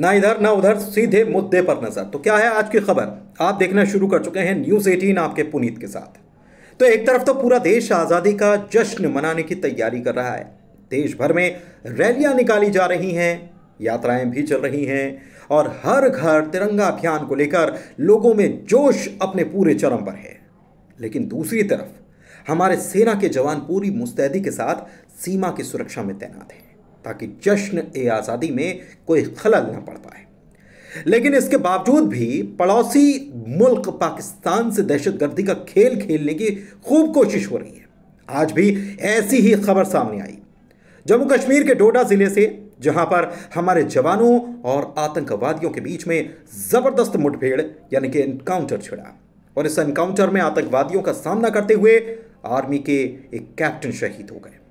ना इधर ना उधर सीधे मुद्दे पर नजर तो क्या है आज की खबर आप देखना शुरू कर चुके हैं न्यूज एटीन आपके पुनीत के साथ तो एक तरफ तो पूरा देश आजादी का जश्न मनाने की तैयारी कर रहा है देश भर में रैलियां निकाली जा रही हैं यात्राएं भी चल रही हैं और हर घर तिरंगा अभियान को लेकर लोगों में जोश अपने पूरे चरम पर है लेकिन दूसरी तरफ हमारे सेना के जवान पूरी मुस्तैदी के साथ सीमा की सुरक्षा में तैनात हैं ताकि जश्न ए आज़ादी में कोई खलल ना पड़ पाए लेकिन इसके बावजूद भी पड़ोसी मुल्क पाकिस्तान से दहशतगर्दी का खेल खेलने की खूब कोशिश हो रही है आज भी ऐसी ही खबर सामने आई जम्मू कश्मीर के डोडा ज़िले से जहां पर हमारे जवानों और आतंकवादियों के बीच में ज़बरदस्त मुठभेड़ यानी कि एनकाउंटर छिड़ा और इस एनकाउंटर में आतंकवादियों का सामना करते हुए आर्मी के एक कैप्टन शहीद हो गए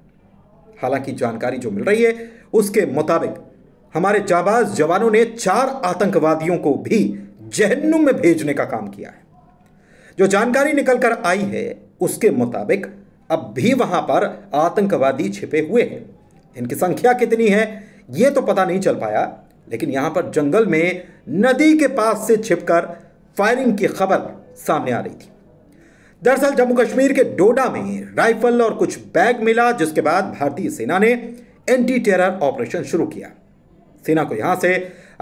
हालांकि जानकारी जो मिल रही है उसके मुताबिक हमारे जाबाज जवानों ने चार आतंकवादियों को भी जहन्नुम में भेजने का काम किया है जो जानकारी निकल कर आई है उसके मुताबिक अब भी वहां पर आतंकवादी छिपे हुए हैं इनकी संख्या कितनी है ये तो पता नहीं चल पाया लेकिन यहां पर जंगल में नदी के पास से छिपकर फायरिंग की खबर सामने आ रही थी दरअसल जम्मू कश्मीर के डोडा में राइफल और कुछ बैग मिला जिसके बाद भारतीय सेना ने एंटी टेरर ऑपरेशन शुरू किया सेना को यहां से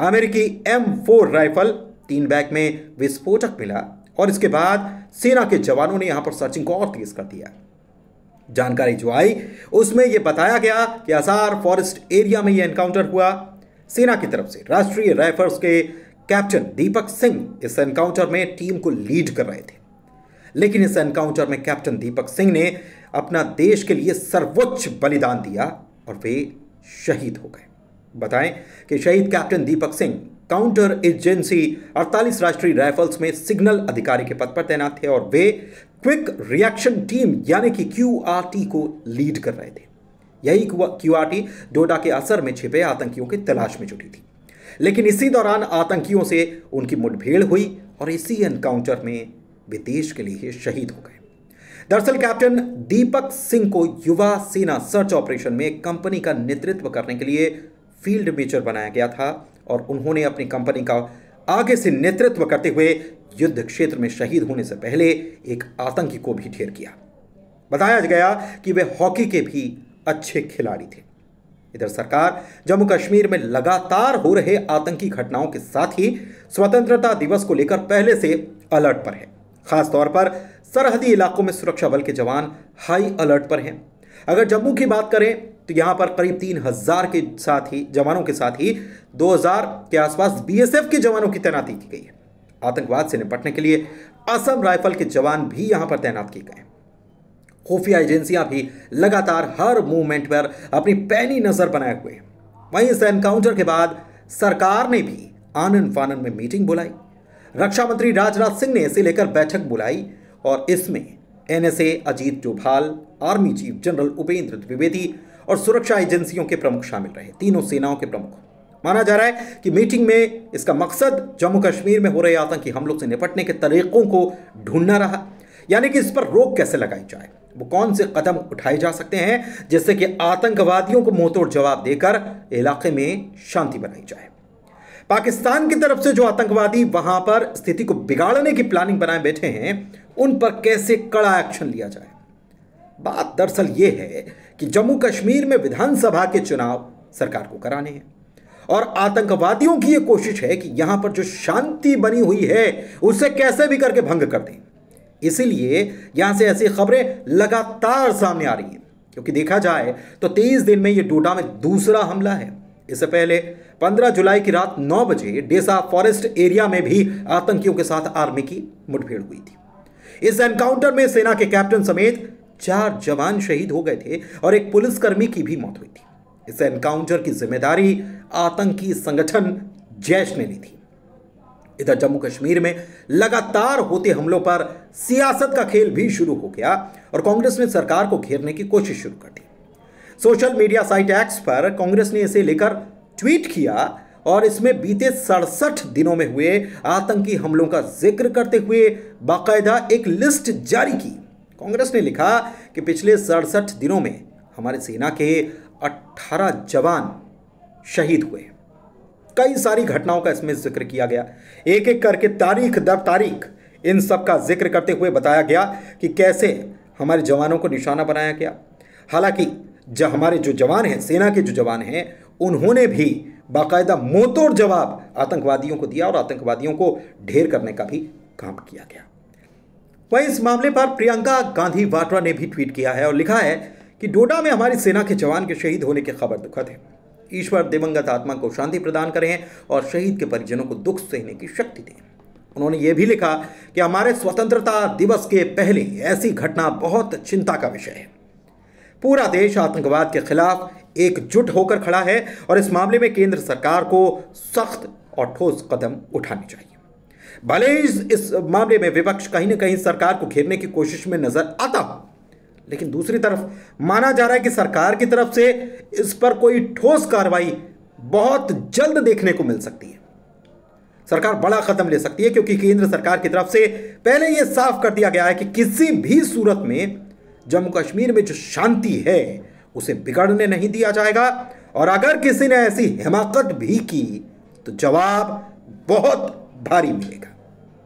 अमेरिकी एम फोर राइफल तीन बैग में विस्फोटक मिला और इसके बाद सेना के जवानों ने यहां पर सर्चिंग को और तेज कर दिया जानकारी जो आई उसमें यह बताया गया कि आसार फॉरेस्ट एरिया में यह एनकाउंटर हुआ सेना की तरफ से राष्ट्रीय राइफल्स के कैप्टन दीपक सिंह इस एनकाउंटर में टीम को लीड कर रहे थे लेकिन इस एनकाउंटर में कैप्टन दीपक सिंह ने अपना देश के लिए सर्वोच्च बलिदान दिया और वे शहीद हो गए बताएं कि शहीद captain Deepak Singh counter agency 48 राष्ट्रीय राइफल्स में सिग्नल अधिकारी के पद पर तैनात थे और वे क्विक रिएक्शन टीम यानी कि क्यू को लीड कर रहे थे यही क्यू आर डोडा के असर में छिपे आतंकियों की तलाश में जुटी थी लेकिन इसी दौरान आतंकियों से उनकी मुठभेड़ हुई और इसी एनकाउंटर में वे देश के लिए शहीद हो गए दरअसल कैप्टन दीपक सिंह को युवा सेना सर्च ऑपरेशन में कंपनी का नेतृत्व करने के लिए फील्ड मेजर बनाया गया था और उन्होंने अपनी कंपनी का आगे से नेतृत्व करते हुए युद्ध क्षेत्र में शहीद होने से पहले एक आतंकी को भी ढेर किया बताया गया कि वे हॉकी के भी अच्छे खिलाड़ी थे इधर सरकार जम्मू कश्मीर में लगातार हो रहे आतंकी घटनाओं के साथ ही स्वतंत्रता दिवस को लेकर पहले से अलर्ट पर है खासतौर पर सरहदी इलाकों में सुरक्षा बल के जवान हाई अलर्ट पर हैं अगर जम्मू की बात करें तो यहां पर करीब तीन हजार के साथ ही जवानों के साथ ही 2000 के आसपास बीएसएफ के जवानों की तैनाती की गई है आतंकवाद से निपटने के लिए असम राइफल के जवान भी यहां पर तैनात किए गए खुफिया एजेंसियां भी लगातार हर मूवमेंट पर अपनी पैनी नजर बनाए हुए हैं वहीं इस एनकाउंटर के बाद सरकार ने भी आनंद फानन में मीटिंग बुलाई रक्षा मंत्री राजनाथ सिंह ने इसे लेकर बैठक बुलाई और इसमें NSA Ajit Doval army chief general Upendra Dwivedi और सुरक्षा एजेंसियों के प्रमुख शामिल रहे तीनों सेनाओं के प्रमुख माना जा रहा है कि मीटिंग में इसका मकसद जम्मू कश्मीर में हो रहे आतंकी हमलों से निपटने के तरीकों को ढूंढना रहा यानी कि इस पर रोक कैसे लगाई जाए वो कौन से कदम उठाए जा सकते हैं जिससे कि आतंकवादियों को मोहतोड़ जवाब देकर इलाके में शांति बनाई जाए पाकिस्तान की तरफ से जो आतंकवादी वहां पर स्थिति को बिगाड़ने की प्लानिंग बनाए बैठे हैं उन पर कैसे कड़ा एक्शन लिया जाए बात दरअसल यह है कि जम्मू कश्मीर में विधानसभा के चुनाव सरकार को कराने हैं और आतंकवादियों की यह कोशिश है कि यहां पर जो शांति बनी हुई है उसे कैसे भी करके भंग कर दें इसीलिए यहां से ऐसी खबरें लगातार सामने आ रही हैं क्योंकि देखा जाए तो तेईस दिन में यह डोडा में दूसरा हमला है इससे पहले 15 जुलाई की रात 9 बजे डेसा फॉरेस्ट एरिया में भी आतंकियों के साथ आर्मी की मुठभेड़ हुई थी इस एनकाउंटर में सेना के कैप्टन समेत चार जवान शहीद हो गए थे और एक पुलिसकर्मी की भी मौत हुई थी इस एनकाउंटर की जिम्मेदारी आतंकी संगठन जैश ने ली थी इधर जम्मू कश्मीर में लगातार होते हमलों पर सियासत का खेल भी शुरू हो गया और कांग्रेस ने सरकार को घेरने की कोशिश शुरू कर दी सोशल मीडिया साइट एक्स पर कांग्रेस ने इसे लेकर ट्वीट किया और इसमें बीते सड़सठ दिनों में हुए आतंकी हमलों का जिक्र करते हुए बाकायदा एक लिस्ट जारी की कांग्रेस ने लिखा कि पिछले सड़सठ दिनों में हमारे सेना के 18 जवान शहीद हुए कई सारी घटनाओं का इसमें जिक्र किया गया एक एक करके तारीख दर तारीख इन सब का जिक्र करते हुए बताया गया कि कैसे हमारे जवानों को निशाना बनाया गया हालांकि जो हमारे जो जवान हैं सेना के जो जवान हैं उन्होंने भी बाकायदा मोतोड़ जवाब आतंकवादियों को दिया और आतंकवादियों को ढेर करने का भी काम किया गया वहीं इस मामले पर प्रियंका गांधी वाड्रा ने भी ट्वीट किया है और लिखा है कि डोडा में हमारी सेना के जवान के शहीद होने की खबर दुखद है ईश्वर दिवंगत आत्मा को शांति प्रदान करें और शहीद के परिजनों को दुख सहने की शक्ति दें उन्होंने ये भी लिखा कि हमारे स्वतंत्रता दिवस के पहले ऐसी घटना बहुत चिंता का विषय है पूरा देश आतंकवाद के खिलाफ एकजुट होकर खड़ा है और इस मामले में केंद्र सरकार को सख्त और ठोस कदम उठाने चाहिए भले ही इस मामले में विपक्ष कहीं ना कहीं सरकार को घेरने की कोशिश में नजर आता हो लेकिन दूसरी तरफ माना जा रहा है कि सरकार की तरफ से इस पर कोई ठोस कार्रवाई बहुत जल्द देखने को मिल सकती है सरकार बड़ा कदम ले सकती है क्योंकि केंद्र सरकार की तरफ से पहले यह साफ कर दिया गया है कि किसी भी सूरत में जम्मू कश्मीर में जो शांति है उसे बिगड़ने नहीं दिया जाएगा और अगर किसी ने ऐसी हिमाकत भी की तो जवाब बहुत भारी मिलेगा